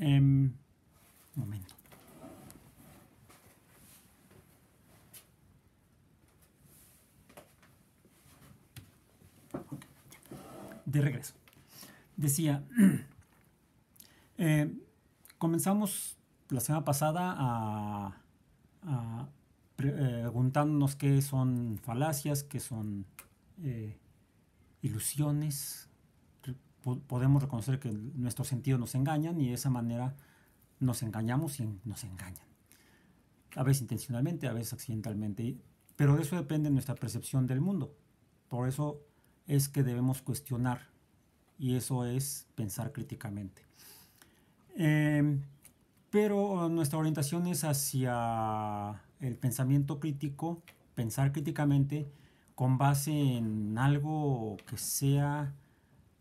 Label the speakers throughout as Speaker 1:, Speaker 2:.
Speaker 1: Em, de regreso. Decía, eh, comenzamos la semana pasada a, eh, preguntándonos qué son falacias, qué son eh, ilusiones, podemos reconocer que nuestros sentidos nos engañan y de esa manera nos engañamos y nos engañan. A veces intencionalmente, a veces accidentalmente, pero de eso depende nuestra percepción del mundo. Por eso es que debemos cuestionar y eso es pensar críticamente. Em, pero nuestra orientación es hacia el pensamiento crítico, pensar críticamente con base en algo que sea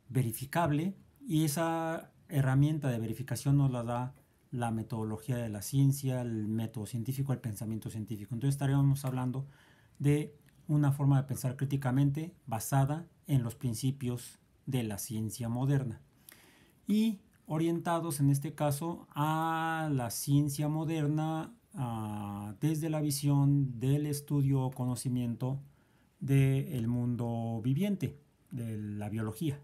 Speaker 1: verificable y esa herramienta de verificación nos la da la metodología de la ciencia, el método científico, el pensamiento científico. Entonces estaríamos hablando de una forma de pensar críticamente basada en los principios de la ciencia moderna y orientados en este caso a la ciencia moderna ah, desde la visión del estudio o conocimiento del mundo viviente, de la biología.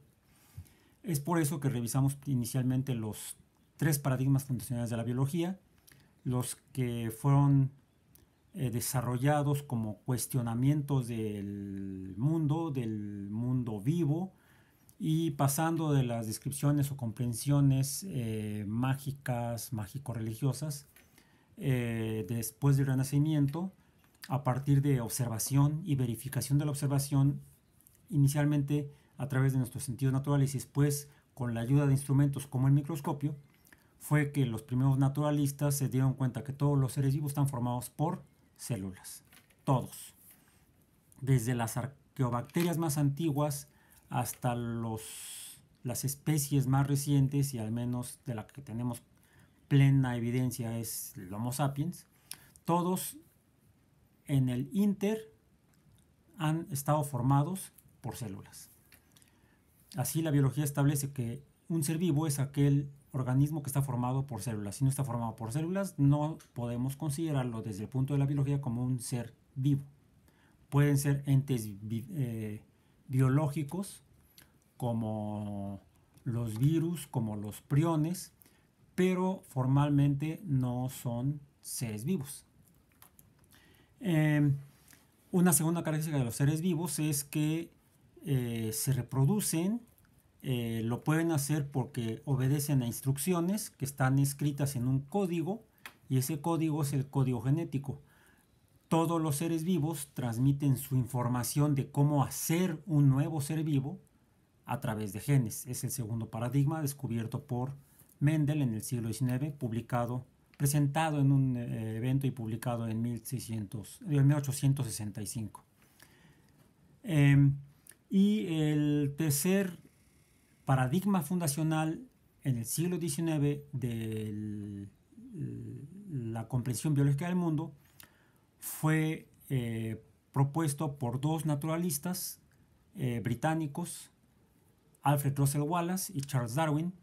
Speaker 1: Es por eso que revisamos inicialmente los tres paradigmas fundacionales de la biología, los que fueron eh, desarrollados como cuestionamientos del mundo, del mundo vivo, y pasando de las descripciones o comprensiones eh, mágicas, mágico-religiosas, eh, después del Renacimiento, a partir de observación y verificación de la observación, inicialmente a través de nuestros sentidos naturales y después con la ayuda de instrumentos como el microscopio, fue que los primeros naturalistas se dieron cuenta que todos los seres vivos están formados por células. Todos. Desde las arqueobacterias más antiguas hasta los, las especies más recientes y al menos de la que tenemos plena evidencia es el Homo sapiens, todos en el Inter han estado formados por células. Así la biología establece que un ser vivo es aquel organismo que está formado por células. Si no está formado por células, no podemos considerarlo desde el punto de la biología como un ser vivo. Pueden ser entes eh, biológicos como los virus, como los priones, pero formalmente no son seres vivos. Em, una segunda característica de los seres vivos es que eh, se reproducen, eh, lo pueden hacer porque obedecen a instrucciones que están escritas en un código y ese código es el código genético. Todos los seres vivos transmiten su información de cómo hacer un nuevo ser vivo a través de genes. Es el segundo paradigma descubierto por Mendel en el siglo XIX, publicado, presentado en un eh, evento y publicado en, 1865. Y el tercer paradigma fundacional en el siglo XIX de eh, la comprensión biológica del mundo fue eh, propuesto por dos naturalistas eh, británicos, Alfred Russell Wallace y Charles Darwin,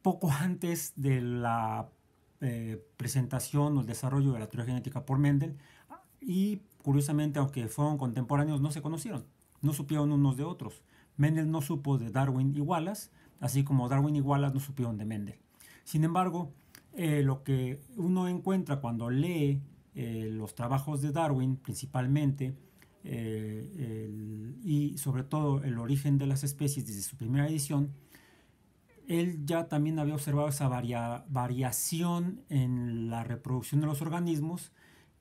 Speaker 1: poco antes de la presentación o el desarrollo de la teoría genética por Mendel, y curiosamente, aunque fueron contemporáneos, no se conocieron no supieron unos de otros. Mendel no supo de Darwin y Wallace, así como Darwin y Wallace no supieron de Mendel. Sin embargo, eh, lo que uno encuentra cuando lee eh, los trabajos de Darwin principalmente, eh, y sobre todo el origen de las especies desde su primera edición, él ya también había observado esa variación en la reproducción de los organismos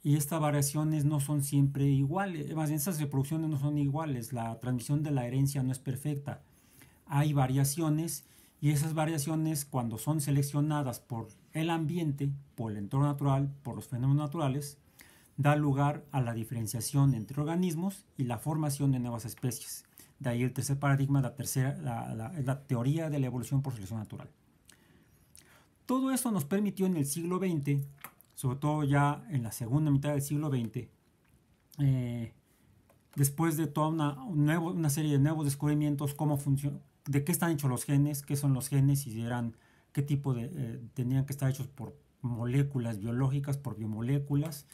Speaker 1: y estas variaciones no son siempre iguales, más esas reproducciones no son iguales, la transmisión de la herencia no es perfecta. Hay variaciones y esas variaciones cuando son seleccionadas por el ambiente, por el entorno natural, por los fenómenos naturales, da lugar a la diferenciación entre organismos y la formación de nuevas especies. De ahí el tercer paradigma, la, tercera, la, la teoría de la evolución por selección natural. Todo eso nos permitió en el siglo XX sobre todo ya en la segunda mitad del siglo XX, eh, después de toda una, una serie de nuevos descubrimientos, cómo de qué están hechos los genes, qué son los genes y eran, qué tipo de, eh, tenían que estar hechos por moléculas biológicas, por biomoléculas.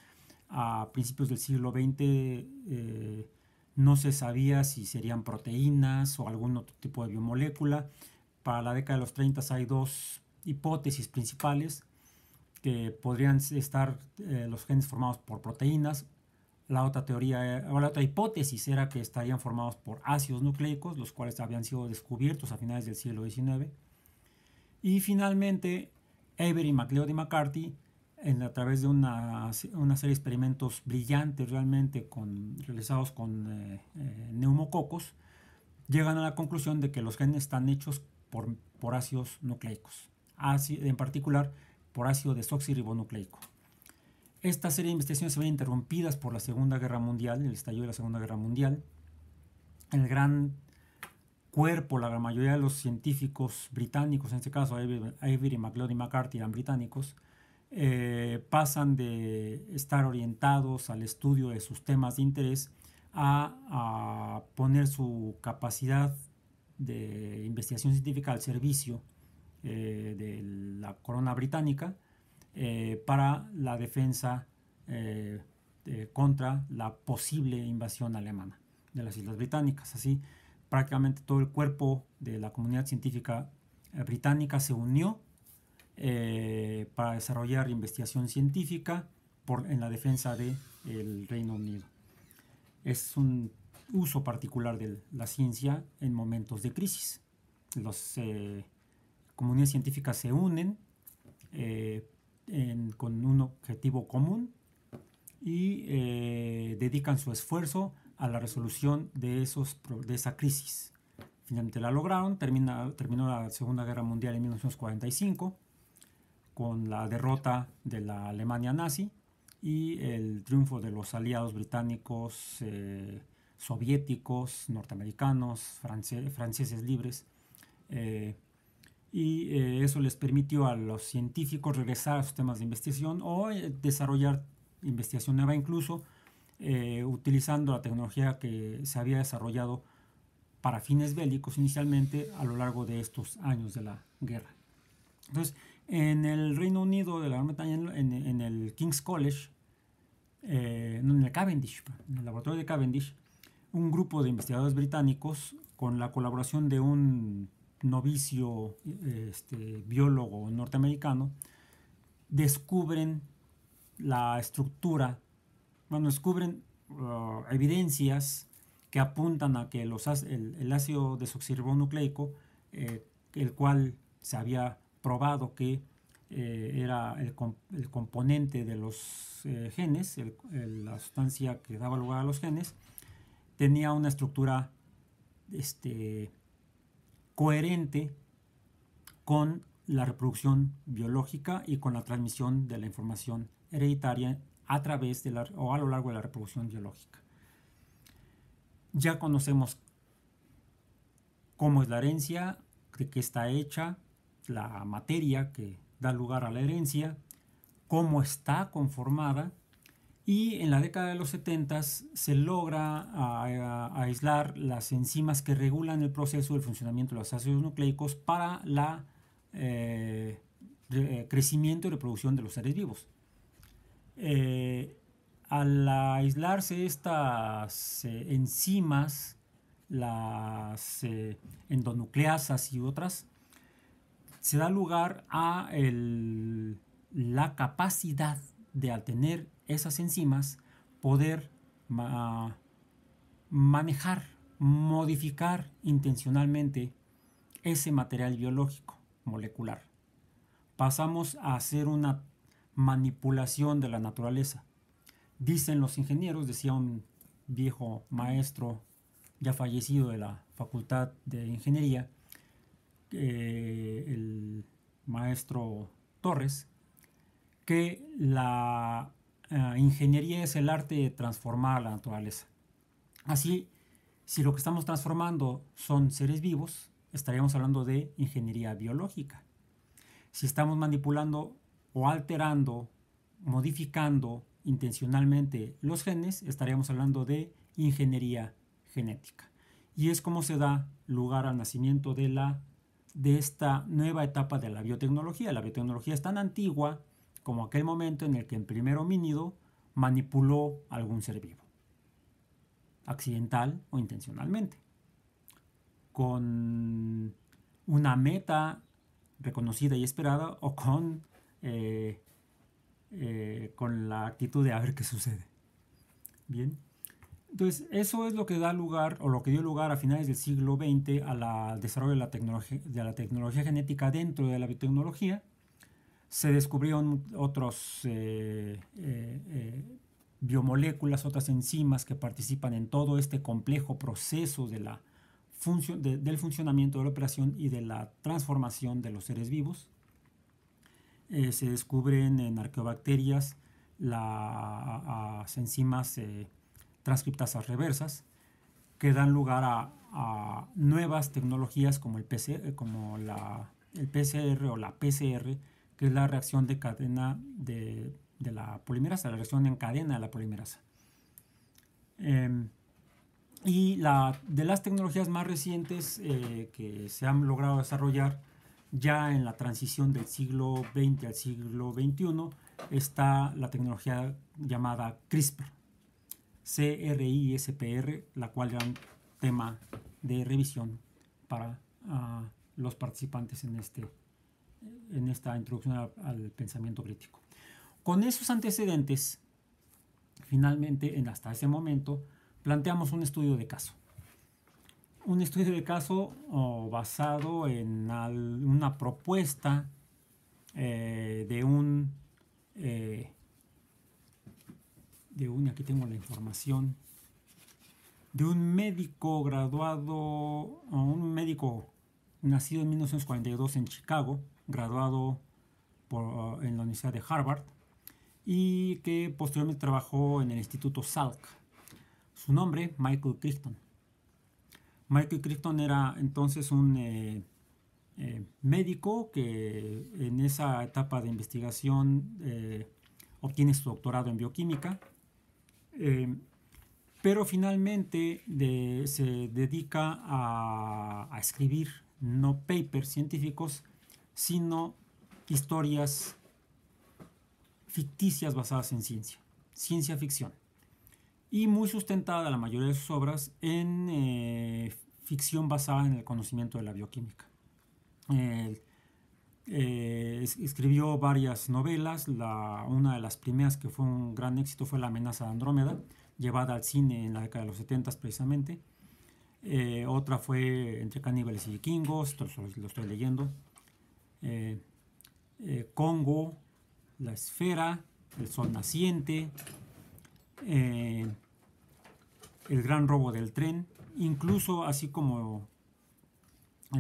Speaker 1: A principios del siglo XX eh, no se sabía si serían proteínas o algún otro tipo de biomolécula. Para la década de los 30 hay dos hipótesis principales que podrían estar eh, los genes formados por proteínas. La otra teoría, eh, la otra hipótesis era que estarían formados por ácidos nucleicos, los cuales habían sido descubiertos a finales del siglo XIX. Y finalmente, Avery, MacLeod y McCarthy, en, a través de una, serie de experimentos brillantes realmente realizados con eh, neumococos, llegan a la conclusión de que los genes están hechos por, por ácidos nucleicos. Así, en particular, por ácido desoxirribonucleico. Esta serie de investigaciones se ven interrumpidas por la Segunda Guerra Mundial, el estallido de la Segunda Guerra Mundial. El gran cuerpo, la gran mayoría de los científicos británicos, en este caso Avery, McLeod y McCarthy eran británicos, eh, pasan de estar orientados al estudio de sus temas de interés a, a, poner su capacidad de investigación científica al servicio eh, de la corona británica eh, para la defensa eh, contra la posible invasión alemana de las Islas Británicas. Así, prácticamente todo el cuerpo de la comunidad científica británica se unió para desarrollar investigación científica por, en la defensa del el Reino Unido. Es un uso particular de la ciencia en momentos de crisis. Los eh, comunidades científicas se unen eh, con un objetivo común y eh, dedican su esfuerzo a la resolución de, esos, de esa crisis. Finalmente la lograron, termina, terminó la Segunda Guerra Mundial en 1945 con la derrota de la Alemania nazi y el triunfo de los aliados británicos, eh, soviéticos, norteamericanos, franceses libres y eh, eso les permitió a los científicos regresar a sus temas de investigación o eh, desarrollar investigación nueva incluso eh, utilizando la tecnología que se había desarrollado para fines bélicos inicialmente a lo largo de estos años de la guerra. Entonces, en el Reino Unido de la Gran Bretaña, en, en, el King's College, en el Cavendish, en el laboratorio de Cavendish, un grupo de investigadores británicos, con la colaboración de un novicio este, biólogo norteamericano, descubren la estructura, bueno, descubren uh, evidencias que apuntan a que el, ácido desoxirribonucleico, eh, el cual se había probado que eh, era el, componente de los eh, genes, la sustancia que daba lugar a los genes, tenía una estructura este, coherente con la reproducción biológica y con la transmisión de la información hereditaria a través de o a lo largo de la reproducción biológica. Ya conocemos cómo es la herencia, de qué está hecha, la materia que da lugar a la herencia, cómo está conformada y en la década de los 70 se logra aislar las enzimas que regulan el proceso del funcionamiento de los ácidos nucleicos para el eh, crecimiento y reproducción de los seres vivos. Eh, al aislarse estas eh, enzimas, las endonucleasas y otras, se da lugar a la capacidad de al tener esas enzimas poder manejar, modificar intencionalmente ese material biológico molecular. Pasamos a hacer una manipulación de la naturaleza. Dicen los ingenieros, decía un viejo maestro ya fallecido de la Facultad de Ingeniería, el maestro Torres, que la eh, ingeniería es el arte de transformar la naturaleza. Así, si lo que estamos transformando son seres vivos, estaríamos hablando de ingeniería biológica. Si estamos manipulando o alterando, modificando intencionalmente los genes, estaríamos hablando de ingeniería genética. Y es como se da lugar al nacimiento de, la, de esta nueva etapa de la biotecnología. La biotecnología es tan antigua como aquel momento en el que el primer homínido manipuló algún ser vivo, accidental o intencionalmente, con una meta reconocida y esperada o con, eh, eh, con la actitud de a ver qué sucede. Bien. Entonces, eso es lo que da lugar, o lo que dio lugar a finales del siglo XX al desarrollo de la, de la tecnología genética dentro de la biotecnología, se descubrieron otras eh, eh, eh, biomoléculas, otras enzimas que participan en todo este complejo proceso de la del funcionamiento de la operación y de la transformación de los seres vivos. se descubren en arqueobacterias las enzimas transcriptasas reversas que dan lugar a, nuevas tecnologías como, el, como el PCR o la PCR, es la reacción de cadena de, la polimerasa, la reacción en cadena de la polimerasa. Em, y la, de las tecnologías más recientes eh, que se han logrado desarrollar ya en la transición del siglo XX al siglo XXI está la tecnología llamada CRISPR, CRISPR, la cual era un tema de revisión para ah, los participantes en este en esta introducción al, pensamiento crítico. Con esos antecedentes, finalmente, en hasta ese momento, planteamos un estudio de caso. Un estudio de caso basado en una propuesta eh, de un... Eh, de un, aquí tengo la información, de un médico graduado, un médico nacido en 1942 en Chicago, graduado uh, en la Universidad de Harvard y que posteriormente trabajó en el Instituto Salk. Su nombre, Michael Crichton. Michael Crichton era entonces un eh, eh, médico que en esa etapa de investigación eh, obtiene su doctorado en bioquímica, pero finalmente se dedica a, a escribir no papers científicos, sino historias ficticias basadas en ciencia, ciencia ficción. Y muy sustentada la mayoría de sus obras en eh, ficción basada en el conocimiento de la bioquímica. Eh, escribió varias novelas, una de las primeras que fue un gran éxito fue La amenaza de Andrómeda, llevada al cine en la década de los 70 precisamente. Eh, otra fue Entre caníbales y vikingos, lo estoy leyendo. Eh, eh, Congo, la esfera, el sol naciente, eh, el gran robo del tren, incluso así como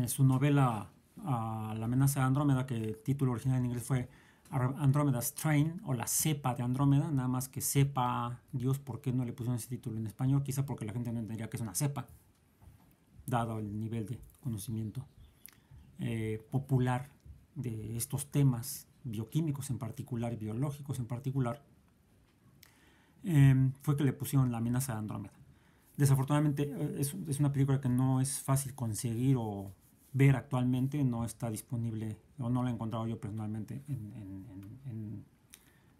Speaker 1: su novela ah, La amenaza de Andrómeda, que el título original en inglés fue Andrómeda's Train o la cepa de Andrómeda, nada más que cepa Dios por qué no le pusieron ese título en español, quizá porque la gente no entendería que es una cepa, dado el nivel de conocimiento popular de estos temas bioquímicos en particular y biológicos en particular, em, fue que le pusieron la amenaza de Andrómeda. Desafortunadamente eh, es, una película que no es fácil conseguir o ver actualmente, no está disponible, o no la he encontrado yo personalmente en,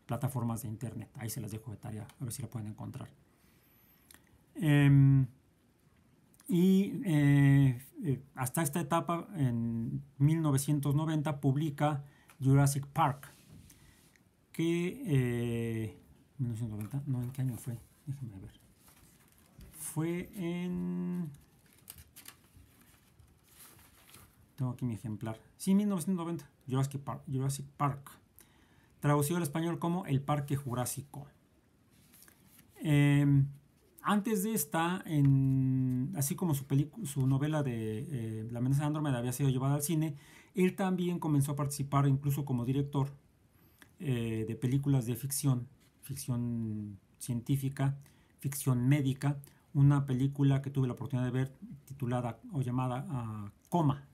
Speaker 1: plataformas de internet. Ahí se las dejo de tarea, a ver si la pueden encontrar. Em, y eh, eh, hasta esta etapa, en 1990, publica Jurassic Park, que... 1990, eh, no, ¿en qué año fue? Déjenme ver. Fue en... Tengo aquí mi ejemplar. Sí, 1990, Jurassic Park. Traducido al español como El Parque Jurásico. Em, antes de esta, así como su, su novela de eh, La amenaza de Andrómeda había sido llevada al cine, él también comenzó a participar incluso como director eh, de películas de ficción, ficción científica, ficción médica, una película que tuve la oportunidad de ver titulada o llamada ah, Coma,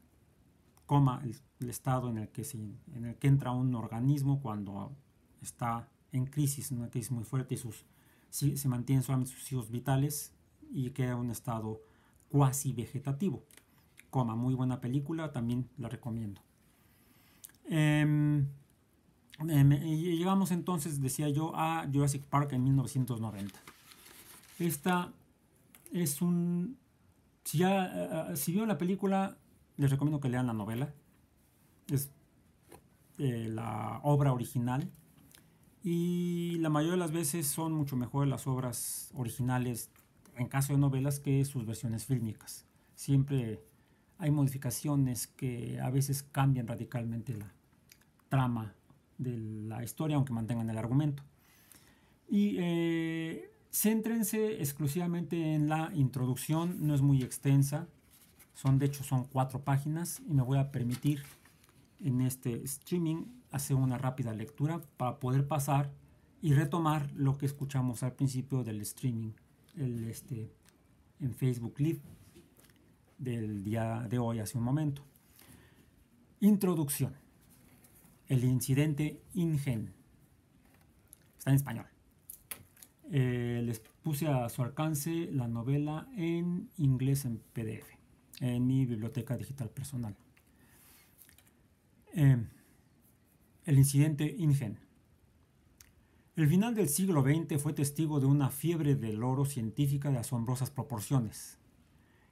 Speaker 1: Coma, el, estado en el, que en el que entra un organismo cuando está en crisis, una crisis muy fuerte y sus si, se mantienen solamente sus hijos vitales y queda un estado cuasi vegetativo. Coma, muy buena película, también la recomiendo. Eh, llegamos entonces, decía yo, a Jurassic Park en 1990. Esta es un... Si ya, eh, si vio la película, les recomiendo que lean la novela. Es eh, la obra original y la mayoría de las veces son mucho mejor las obras originales, en caso de novelas, que sus versiones fílmicas. Siempre hay modificaciones que a veces cambian radicalmente la trama de la historia, aunque mantengan el argumento. Y eh, céntrense exclusivamente en la introducción, no es muy extensa, son de hecho son cuatro páginas y me voy a permitir en este streaming hacer una rápida lectura para poder pasar y retomar lo que escuchamos al principio del streaming este, en Facebook Live del día de hoy hace un momento. Introducción. El incidente INGEN. Está en español. Eh, les puse a su alcance la novela en inglés en PDF, en mi biblioteca digital personal. Em, el incidente INGEN. El final del siglo XX fue testigo de una fiebre del oro científica de asombrosas proporciones,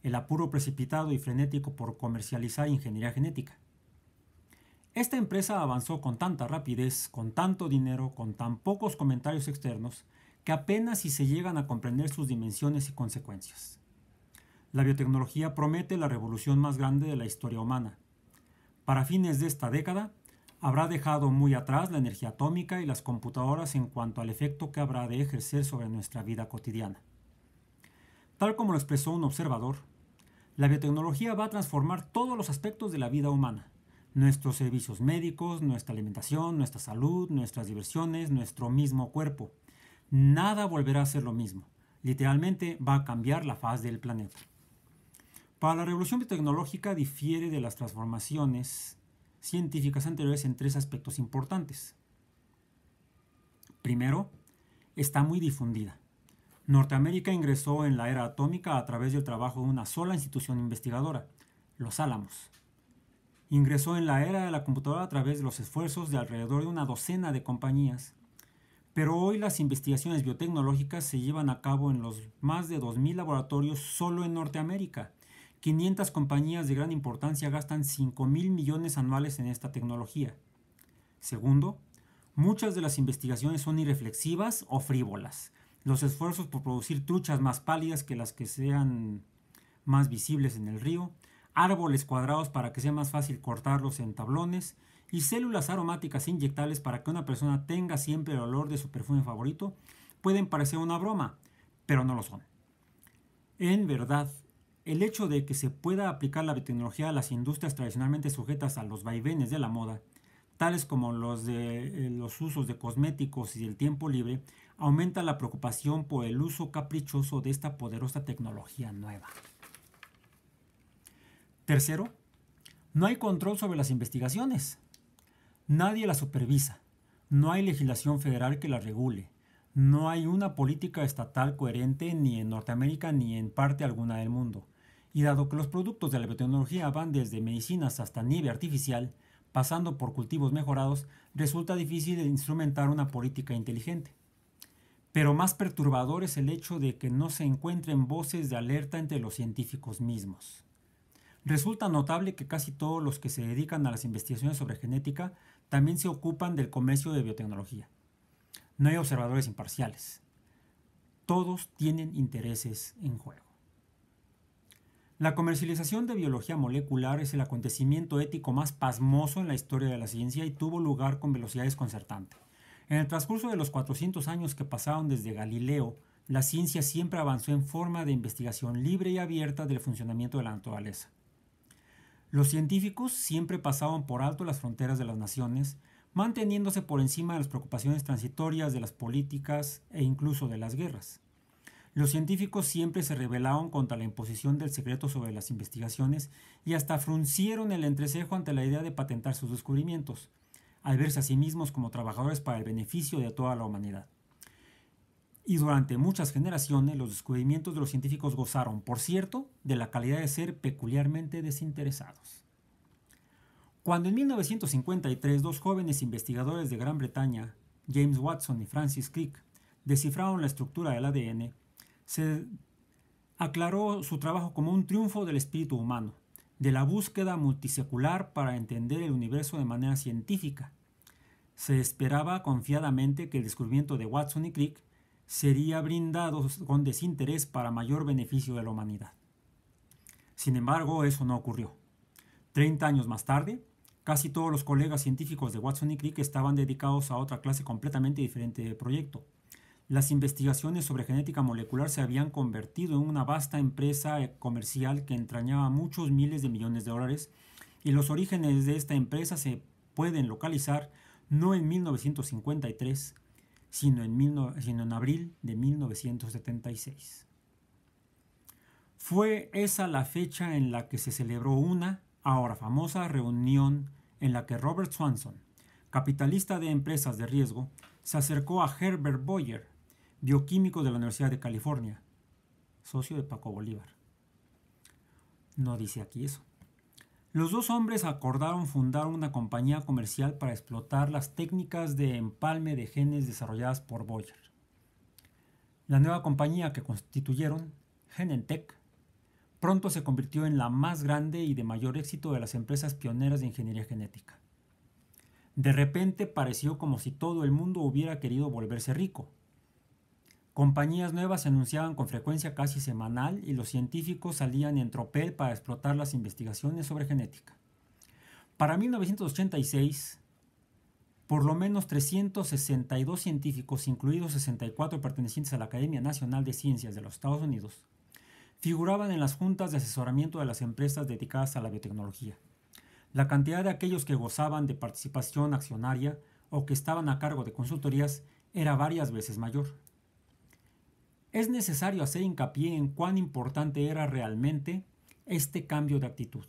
Speaker 1: el apuro precipitado y frenético por comercializar ingeniería genética. Esta empresa avanzó con tanta rapidez, con tanto dinero, con tan pocos comentarios externos, que apenas si se llegan a comprender sus dimensiones y consecuencias. La biotecnología promete la revolución más grande de la historia humana. Para fines de esta década, habrá dejado muy atrás la energía atómica y las computadoras en cuanto al efecto que habrá de ejercer sobre nuestra vida cotidiana. Tal como lo expresó un observador, la biotecnología va a transformar todos los aspectos de la vida humana, nuestros servicios médicos, nuestra alimentación, nuestra salud, nuestras diversiones, nuestro mismo cuerpo. Nada volverá a ser lo mismo. Literalmente va a cambiar la faz del planeta. Para la revolución biotecnológica difiere de las transformaciones científicas anteriores en tres aspectos importantes. Primero, está muy difundida. Norteamérica ingresó en la era atómica a través del trabajo de una sola institución investigadora, los Álamos. Ingresó en la era de la computadora a través de los esfuerzos de alrededor de una docena de compañías, pero hoy las investigaciones biotecnológicas se llevan a cabo en los más de 2.000 laboratorios solo en Norteamérica 500 compañías de gran importancia gastan 5 mil millones anuales en esta tecnología. Segundo, muchas de las investigaciones son irreflexivas o frívolas. Los esfuerzos por producir truchas más pálidas que las que sean más visibles en el río, árboles cuadrados para que sea más fácil cortarlos en tablones y células aromáticas e inyectables para que una persona tenga siempre el olor de su perfume favorito, pueden parecer una broma, pero no lo son. En verdad, el hecho de que se pueda aplicar la biotecnología a las industrias tradicionalmente sujetas a los vaivenes de la moda, tales como los de eh, los usos de cosméticos y el tiempo libre, aumenta la preocupación por el uso caprichoso de esta poderosa tecnología nueva. Tercero, no hay control sobre las investigaciones. Nadie las supervisa. No hay legislación federal que la regule. No hay una política estatal coherente ni en Norteamérica ni en parte alguna del mundo. Y dado que los productos de la biotecnología van desde medicinas hasta nieve artificial, pasando por cultivos mejorados, resulta difícil instrumentar una política inteligente. Pero más perturbador es el hecho de que no se encuentren voces de alerta entre los científicos mismos. Resulta notable que casi todos los que se dedican a las investigaciones sobre genética también se ocupan del comercio de biotecnología. No hay observadores imparciales. Todos tienen intereses en juego. La comercialización de biología molecular es el acontecimiento ético más pasmoso en la historia de la ciencia y tuvo lugar con velocidad desconcertante. En el transcurso de los 400 años que pasaron desde Galileo, la ciencia siempre avanzó en forma de investigación libre y abierta del funcionamiento de la naturaleza. Los científicos siempre pasaban por alto las fronteras de las naciones, manteniéndose por encima de las preocupaciones transitorias de las políticas e incluso de las guerras. Los científicos siempre se rebelaron contra la imposición del secreto sobre las investigaciones y hasta fruncieron el entrecejo ante la idea de patentar sus descubrimientos, al verse a sí mismos como trabajadores para el beneficio de toda la humanidad. Y durante muchas generaciones los descubrimientos de los científicos gozaron, por cierto, de la calidad de ser peculiarmente desinteresados. Cuando en 1953 dos jóvenes investigadores de Gran Bretaña, James Watson y Francis Crick, descifraron la estructura del ADN, se aclaró su trabajo como un triunfo del espíritu humano, de la búsqueda multisecular para entender el universo de manera científica. Se esperaba confiadamente que el descubrimiento de Watson y Crick sería brindado con desinterés para mayor beneficio de la humanidad. Sin embargo, eso no ocurrió. Treinta años más tarde, casi todos los colegas científicos de Watson y Crick estaban dedicados a otra clase completamente diferente de proyecto, las investigaciones sobre genética molecular se habían convertido en una vasta empresa eh, comercial que entrañaba muchos miles de millones de dólares y los orígenes de esta empresa se pueden localizar no en 1953, sino en, abril de 1976. Fue esa la fecha en la que se celebró una, ahora famosa, reunión en la que Robert Swanson, capitalista de empresas de riesgo, se acercó a Herbert Boyer, bioquímico de la Universidad de California, socio de Paco Bolívar. No dice aquí eso. Los dos hombres acordaron fundar una compañía comercial para explotar las técnicas de empalme de genes desarrolladas por Boyer. La nueva compañía que constituyeron, Genentech, pronto se convirtió en la más grande y de mayor éxito de las empresas pioneras de ingeniería genética. De repente pareció como si todo el mundo hubiera querido volverse rico, Compañías nuevas se anunciaban con frecuencia casi semanal y los científicos salían en tropel para explotar las investigaciones sobre genética. Para 1986, por lo menos 362 científicos, incluidos 64 pertenecientes a la Academia Nacional de Ciencias de los Estados Unidos, figuraban en las juntas de asesoramiento de las empresas dedicadas a la biotecnología. La cantidad de aquellos que gozaban de participación accionaria o que estaban a cargo de consultorías era varias veces mayor es necesario hacer hincapié en cuán importante era realmente este cambio de actitud.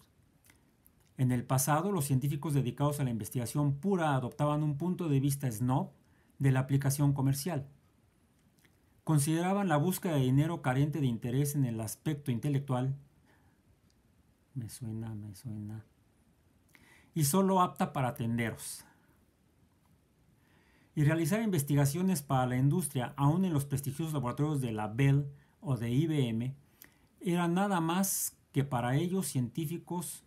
Speaker 1: En el pasado, los científicos dedicados a la investigación pura adoptaban un punto de vista snob de la aplicación comercial. Consideraban la búsqueda de dinero carente de interés en el aspecto intelectual. Me suena, me suena. Y solo apta para atenderos y realizar investigaciones para la industria, aún en los prestigiosos laboratorios de la Bell o de IBM, era nada más que para ellos científicos,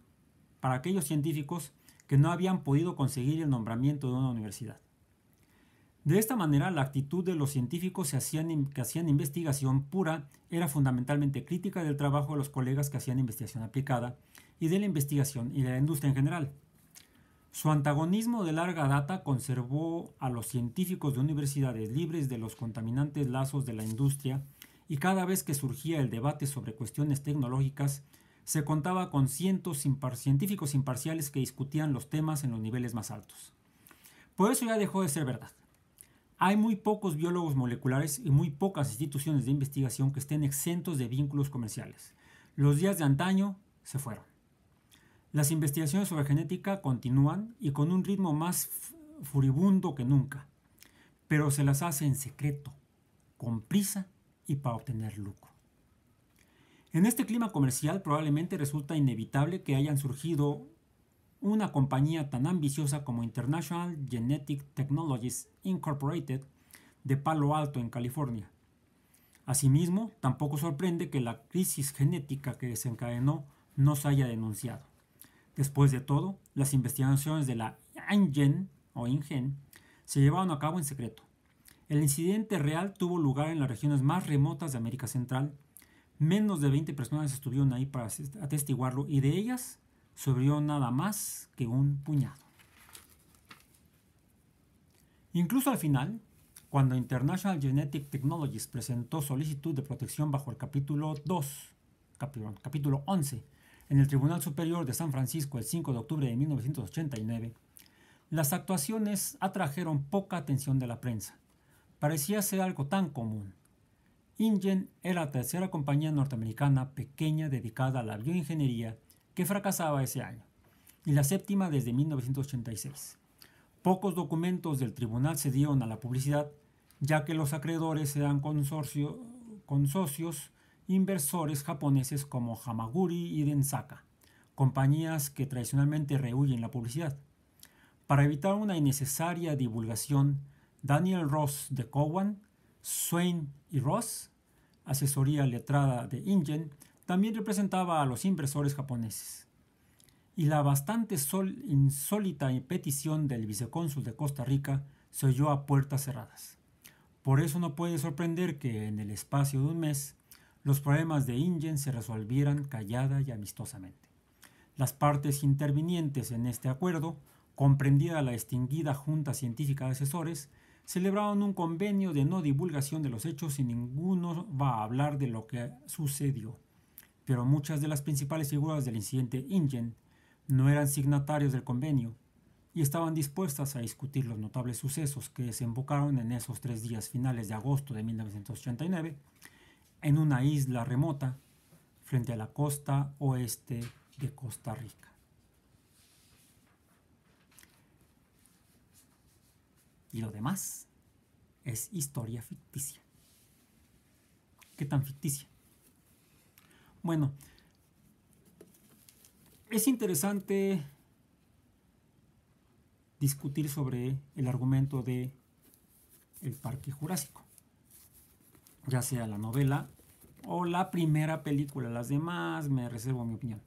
Speaker 1: para aquellos científicos que no habían podido conseguir el nombramiento de una universidad. De esta manera, la actitud de los científicos que hacían investigación pura era fundamentalmente crítica del trabajo de los colegas que hacían investigación aplicada y de la investigación y de la industria en general. Su antagonismo de larga data conservó a los científicos de universidades libres de los contaminantes lazos de la industria y cada vez que surgía el debate sobre cuestiones tecnológicas, se contaba con cientos impar científicos imparciales que discutían los temas en los niveles más altos. Por eso ya dejó de ser verdad. Hay muy pocos biólogos moleculares y muy pocas instituciones de investigación que estén exentos de vínculos comerciales. Los días de antaño se fueron. Las investigaciones sobre genética continúan y con un ritmo más furibundo que nunca, pero se las hace en secreto, con prisa y para obtener lucro. En este clima comercial probablemente resulta inevitable que hayan surgido una compañía tan ambiciosa como International Genetic Technologies Incorporated de Palo Alto en California. Asimismo, tampoco sorprende que la crisis genética que desencadenó no se haya denunciado. Después de todo, las investigaciones de la INGEN o INGEN se llevaron a cabo en secreto. El incidente real tuvo lugar en las regiones más remotas de América Central. Menos de 20 personas estuvieron ahí para atestiguarlo y de ellas sobrió nada más que un puñado. Incluso al final, cuando International Genetic Technologies presentó solicitud de protección bajo el capítulo 2, capítulo 11 en el Tribunal Superior de San Francisco el 5 de octubre de 1989, las actuaciones atrajeron poca atención de la prensa. Parecía ser algo tan común. Ingen era la tercera compañía norteamericana pequeña dedicada a la bioingeniería que fracasaba ese año, y la séptima desde 1986. Pocos documentos del tribunal se dieron a la publicidad, ya que los acreedores eran consorcio, inversores japoneses como Hamaguri y Densaka, compañías que tradicionalmente rehuyen la publicidad. Para evitar una innecesaria divulgación, Daniel Ross de Cowan, Swain y Ross, asesoría letrada de Ingen, también representaba a los inversores japoneses. Y la bastante insólita petición del vicecónsul de Costa Rica se oyó a puertas cerradas. Por eso no puede sorprender que en el espacio de un mes los problemas de Ingen se resolvieran callada y amistosamente. Las partes intervinientes en este acuerdo, comprendida la extinguida Junta Científica de Asesores, celebraron un convenio de no divulgación de los hechos y ninguno va a hablar de lo que sucedió. Pero muchas de las principales figuras del incidente Ingen no eran signatarios del convenio y estaban dispuestas a discutir los notables sucesos que desembocaron en esos tres días finales de agosto de 1989 en una isla remota frente a la costa oeste de Costa Rica. Y lo demás es historia ficticia. ¿Qué tan ficticia? Bueno, es interesante discutir sobre el argumento de el parque jurásico ya sea la novela o la primera película. Las demás me reservo mi opinión.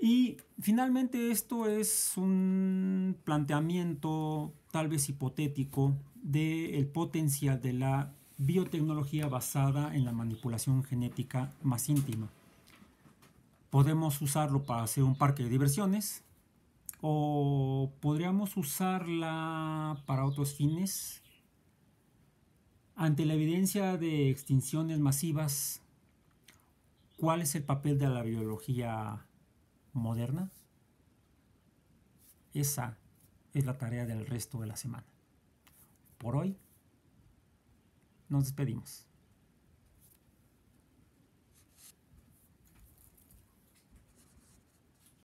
Speaker 1: Y finalmente esto es un planteamiento tal vez hipotético del potencial de la biotecnología basada en la manipulación genética más íntima. Podemos usarlo para hacer un parque de diversiones o podríamos usarla para otros fines ante la evidencia de extinciones masivas, ¿cuál es el papel de la biología moderna? Esa es la tarea del resto de la semana. Por hoy, nos despedimos.